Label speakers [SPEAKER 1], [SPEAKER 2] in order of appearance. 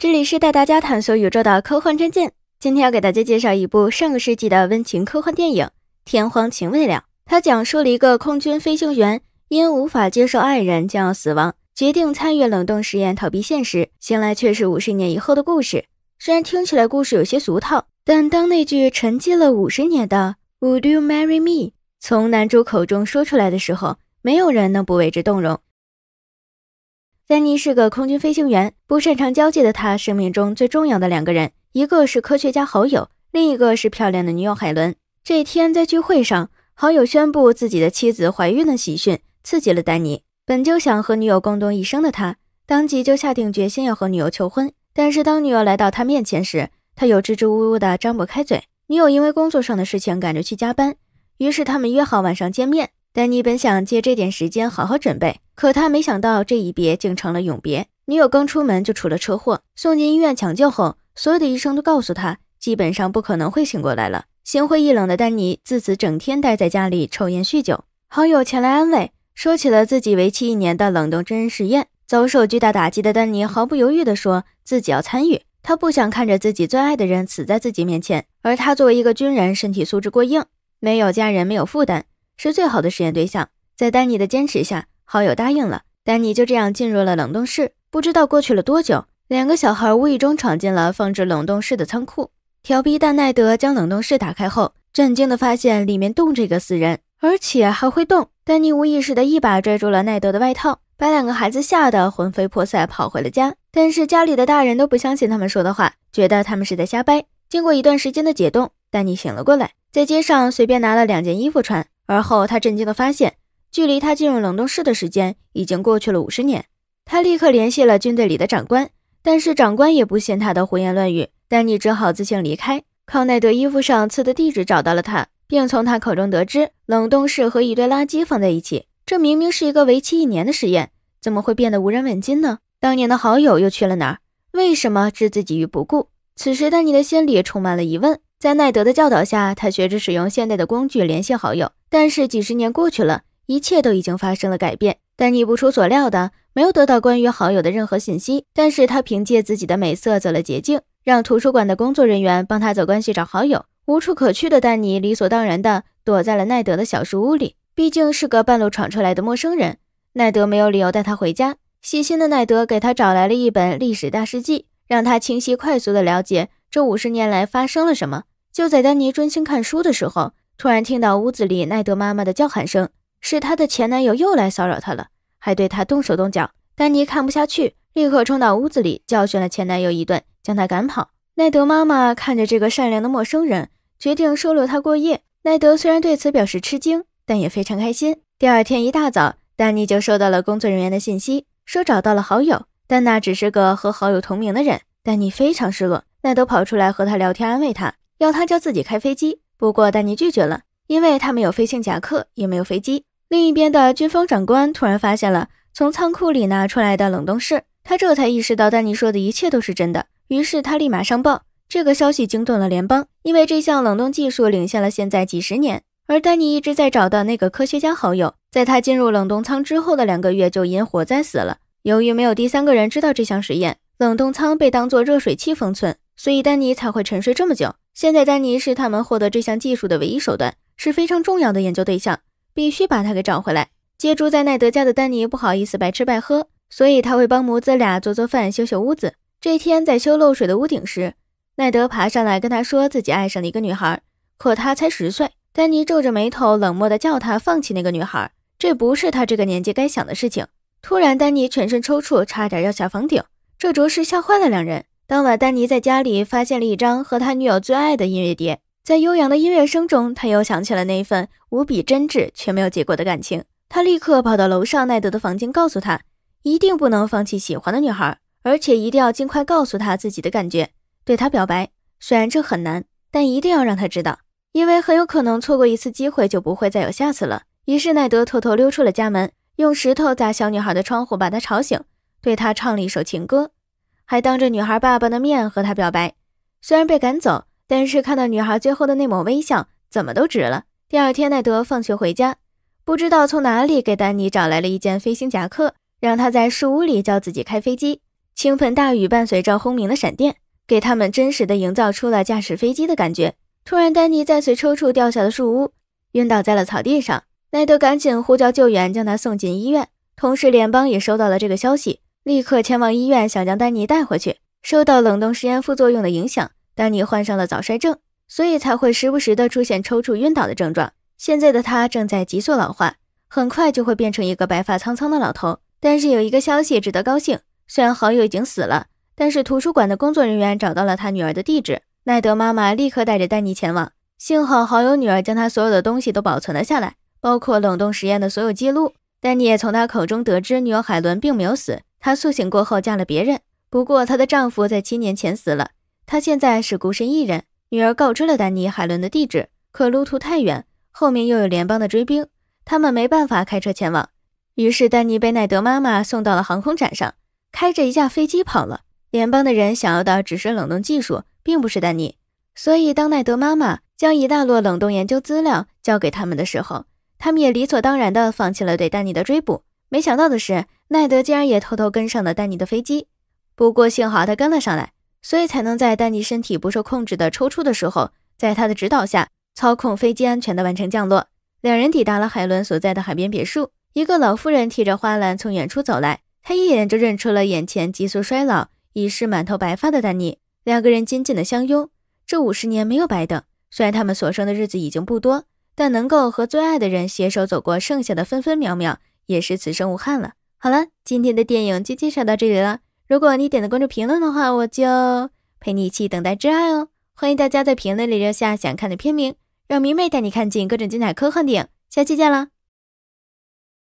[SPEAKER 1] 这里是带大家探索宇宙的科幻战舰。今天要给大家介绍一部上个世纪的温情科幻电影《天荒情未了》。它讲述了一个空军飞行员因无法接受爱人将要死亡，决定参与冷冻实验逃避现实，醒来却是五十年以后的故事。虽然听起来故事有些俗套，但当那句沉寂了五十年的 “Would you marry me？” 从男主口中说出来的时候，没有人能不为之动容。丹尼是个空军飞行员，不擅长交际的他，生命中最重要的两个人，一个是科学家好友，另一个是漂亮的女友海伦。这天在聚会上，好友宣布自己的妻子怀孕的喜讯，刺激了丹尼。本就想和女友共度一生的他，当即就下定决心要和女友求婚。但是当女友来到他面前时，他又支支吾吾的张不开嘴。女友因为工作上的事情赶着去加班，于是他们约好晚上见面。丹尼本想借这点时间好好准备，可他没想到这一别竟成了永别。女友刚出门就出了车祸，送进医院抢救后，所有的医生都告诉他，基本上不可能会醒过来了。心灰意冷的丹尼自此整天待在家里抽烟酗酒。好友前来安慰，说起了自己为期一年的冷冻真人实验。遭受巨大打击的丹尼毫不犹豫地说自己要参与，他不想看着自己最爱的人死在自己面前。而他作为一个军人，身体素质过硬，没有家人，没有负担。是最好的实验对象，在丹尼的坚持下，好友答应了。丹尼就这样进入了冷冻室。不知道过去了多久，两个小孩无意中闯进了放置冷冻室的仓库。调皮蛋奈德将冷冻室打开后，震惊的发现里面冻着一个死人，而且还会动。丹尼无意识的一把拽住了奈德的外套，把两个孩子吓得魂飞魄散，跑回了家。但是家里的大人都不相信他们说的话，觉得他们是在瞎掰。经过一段时间的解冻，丹尼醒了过来，在街上随便拿了两件衣服穿。而后，他震惊地发现，距离他进入冷冻室的时间已经过去了五十年。他立刻联系了军队里的长官，但是长官也不信他的胡言乱语，丹尼只好自行离开。康奈德衣服上刺的地址找到了他，并从他口中得知，冷冻室和一堆垃圾放在一起。这明明是一个为期一年的实验，怎么会变得无人问津呢？当年的好友又去了哪儿？为什么置自己于不顾？此时，丹尼的心里充满了疑问。在奈德的教导下，他学着使用现代的工具联系好友。但是几十年过去了，一切都已经发生了改变。丹尼不出所料的没有得到关于好友的任何信息，但是他凭借自己的美色走了捷径，让图书馆的工作人员帮他走关系找好友。无处可去的丹尼理所当然的躲在了奈德的小书屋里，毕竟是个半路闯出来的陌生人。奈德没有理由带他回家。细心的奈德给他找来了一本历史大事记，让他清晰快速的了解这五十年来发生了什么。就在丹尼专心看书的时候，突然听到屋子里奈德妈妈的叫喊声，是她的前男友又来骚扰她了，还对她动手动脚。丹尼看不下去，立刻冲到屋子里教训了前男友一顿，将他赶跑。奈德妈妈看着这个善良的陌生人，决定收留他过夜。奈德虽然对此表示吃惊，但也非常开心。第二天一大早，丹尼就收到了工作人员的信息，说找到了好友，但那只是个和好友同名的人。丹尼非常失落，奈都跑出来和他聊天安慰他。要他教自己开飞机，不过丹尼拒绝了，因为他没有飞行夹克，也没有飞机。另一边的军方长官突然发现了从仓库里拿出来的冷冻室，他这才意识到丹尼说的一切都是真的。于是他立马上报，这个消息惊动了联邦，因为这项冷冻技术领先了现在几十年。而丹尼一直在找的那个科学家好友，在他进入冷冻舱之后的两个月就因火灾死了。由于没有第三个人知道这项实验，冷冻舱被当作热水器封存，所以丹尼才会沉睡这么久。现在，丹尼是他们获得这项技术的唯一手段，是非常重要的研究对象，必须把他给找回来。借住在奈德家的丹尼不好意思白吃白喝，所以他会帮母子俩做做饭、修修屋子。这天，在修漏水的屋顶时，奈德爬上来跟他说自己爱上了一个女孩，可他才十岁。丹尼皱着眉头，冷漠地叫他放弃那个女孩，这不是他这个年纪该想的事情。突然，丹尼全身抽搐，差点要下房顶，这着实吓坏了两人。当晚，丹尼在家里发现了一张和他女友最爱的音乐碟，在悠扬的音乐声中，他又想起了那一份无比真挚却没有结果的感情。他立刻跑到楼上奈德的房间，告诉他一定不能放弃喜欢的女孩，而且一定要尽快告诉他自己的感觉，对他表白。虽然这很难，但一定要让他知道，因为很有可能错过一次机会就不会再有下次了。于是奈德偷偷溜出了家门，用石头砸小女孩的窗户把她吵醒，对她唱了一首情歌。还当着女孩爸爸的面和她表白，虽然被赶走，但是看到女孩最后的那抹微笑，怎么都值了。第二天，奈德放学回家，不知道从哪里给丹尼找来了一件飞行夹克，让他在树屋里教自己开飞机。倾盆大雨伴随着轰鸣的闪电，给他们真实的营造出了驾驶飞机的感觉。突然，丹尼在随抽搐掉下的树屋晕倒在了草地上，奈德赶紧呼叫救援，将他送进医院。同时，联邦也收到了这个消息。立刻前往医院，想将丹尼带回去。受到冷冻实验副作用的影响，丹尼患上了早衰症，所以才会时不时的出现抽搐、晕倒的症状。现在的他正在急速老化，很快就会变成一个白发苍苍的老头。但是有一个消息值得高兴，虽然好友已经死了，但是图书馆的工作人员找到了他女儿的地址。奈德妈妈立刻带着丹尼前往。幸好好友女儿将他所有的东西都保存了下来，包括冷冻实验的所有记录。丹尼也从他口中得知，女友海伦并没有死。她苏醒过后嫁了别人，不过她的丈夫在七年前死了，她现在是孤身一人。女儿告知了丹尼海伦的地址，可路途太远，后面又有联邦的追兵，他们没办法开车前往。于是丹尼被奈德妈妈送到了航空展上，开着一架飞机跑了。联邦的人想要的只是冷冻技术，并不是丹尼，所以当奈德妈妈将一大摞冷冻研究资料交给他们的时候，他们也理所当然地放弃了对丹尼的追捕。没想到的是。奈德竟然也偷偷跟上了丹尼的飞机，不过幸好他跟了上来，所以才能在丹尼身体不受控制的抽搐的时候，在他的指导下操控飞机安全的完成降落。两人抵达了海伦所在的海边别墅，一个老妇人提着花篮从远处走来，她一眼就认出了眼前急速衰老、已是满头白发的丹尼。两个人紧紧的相拥，这五十年没有白等。虽然他们所剩的日子已经不多，但能够和最爱的人携手走过剩下的分分秒秒，也是此生无憾了。好了，今天的电影就介绍到这里了。如果你点的关注、评论的话，我就陪你一起等待挚爱哦。欢迎大家在评论里留下想看的片名，让明妹带你看尽各种精彩科幻电影。下期见了。